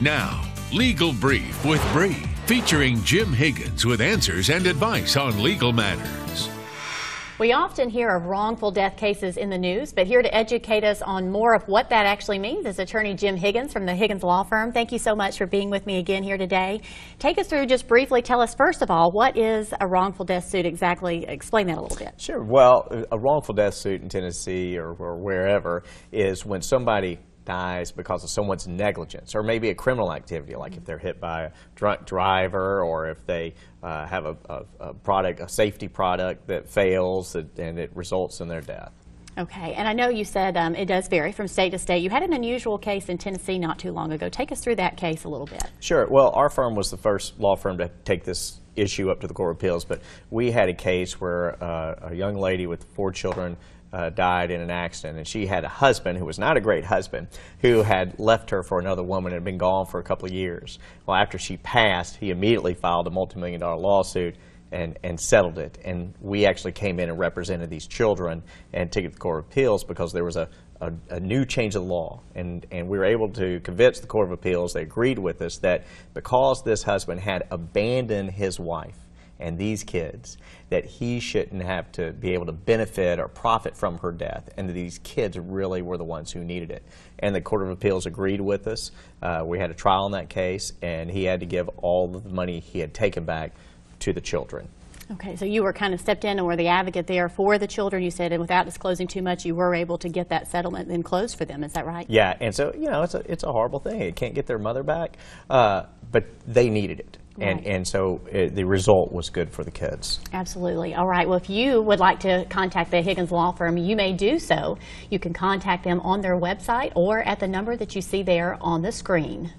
Now, Legal Brief with Bree, featuring Jim Higgins with answers and advice on legal matters. We often hear of wrongful death cases in the news, but here to educate us on more of what that actually means is attorney Jim Higgins from the Higgins Law Firm. Thank you so much for being with me again here today. Take us through just briefly, tell us first of all, what is a wrongful death suit exactly? Explain that a little bit. Sure. Well, a wrongful death suit in Tennessee or, or wherever is when somebody dies because of someone's negligence or maybe a criminal activity, like mm -hmm. if they're hit by a drunk driver or if they uh, have a, a, a, product, a safety product that fails and it results in their death. Okay, and I know you said um, it does vary from state to state. You had an unusual case in Tennessee not too long ago. Take us through that case a little bit. Sure. Well, our firm was the first law firm to take this issue up to the Court of Appeals, but we had a case where uh, a young lady with four children uh, died in an accident, and she had a husband who was not a great husband, who had left her for another woman and had been gone for a couple of years. Well, after she passed, he immediately filed a multimillion dollar lawsuit and, and settled it. And we actually came in and represented these children and took it to the Court of Appeals because there was a, a, a, new change of law. And, and we were able to convince the Court of Appeals, they agreed with us, that because this husband had abandoned his wife and these kids, that he shouldn't have to be able to benefit or profit from her death, and that these kids really were the ones who needed it. And the Court of Appeals agreed with us. Uh, we had a trial in that case, and he had to give all the money he had taken back to the children. Okay, so you were kind of stepped in and were the advocate there for the children, you said, and without disclosing too much, you were able to get that settlement and close for them, is that right? Yeah, and so, you know, it's a, it's a horrible thing. It can't get their mother back, uh, but they needed it. Right. And, and so it, uh, the result was good for the kids. Absolutely. All right. Well, if you would like to contact the Higgins Law Firm, you may do so. You can contact them on their website or at the number that you see there on the screen.